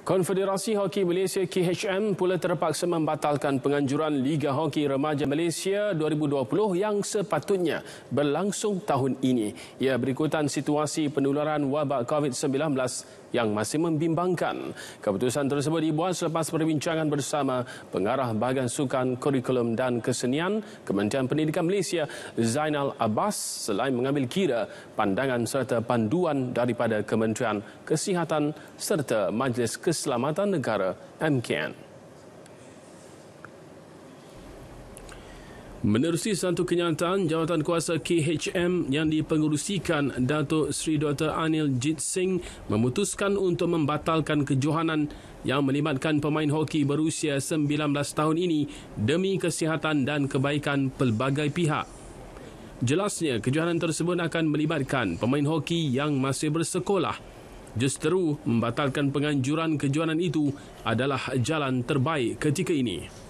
Konfederasi Hoki Malaysia KHM pula terpaksa membatalkan penganjuran Liga Hoki Remaja Malaysia 2020 yang sepatutnya berlangsung tahun ini. Ia berikutan situasi penularan wabak COVID-19 yang masih membimbangkan. Keputusan tersebut dibuat selepas perbincangan bersama pengarah bahagian sukan kurikulum dan kesenian Kementerian Pendidikan Malaysia Zainal Abbas selain mengambil kira pandangan serta panduan daripada Kementerian Kesihatan serta Majlis Kesihatan Keselamatan Negara MKN. Menerusi satu kenyataan, jawatan kuasa KHM yang dipengerusikan Datuk Sri Dr. Anil Jit Singh memutuskan untuk membatalkan kejohanan yang melibatkan pemain hoki berusia 19 tahun ini demi kesihatan dan kebaikan pelbagai pihak. Jelasnya, kejohanan tersebut akan melibatkan pemain hoki yang masih bersekolah Justeru membatalkan penganjuran kejuanan itu adalah jalan terbaik ketika ini.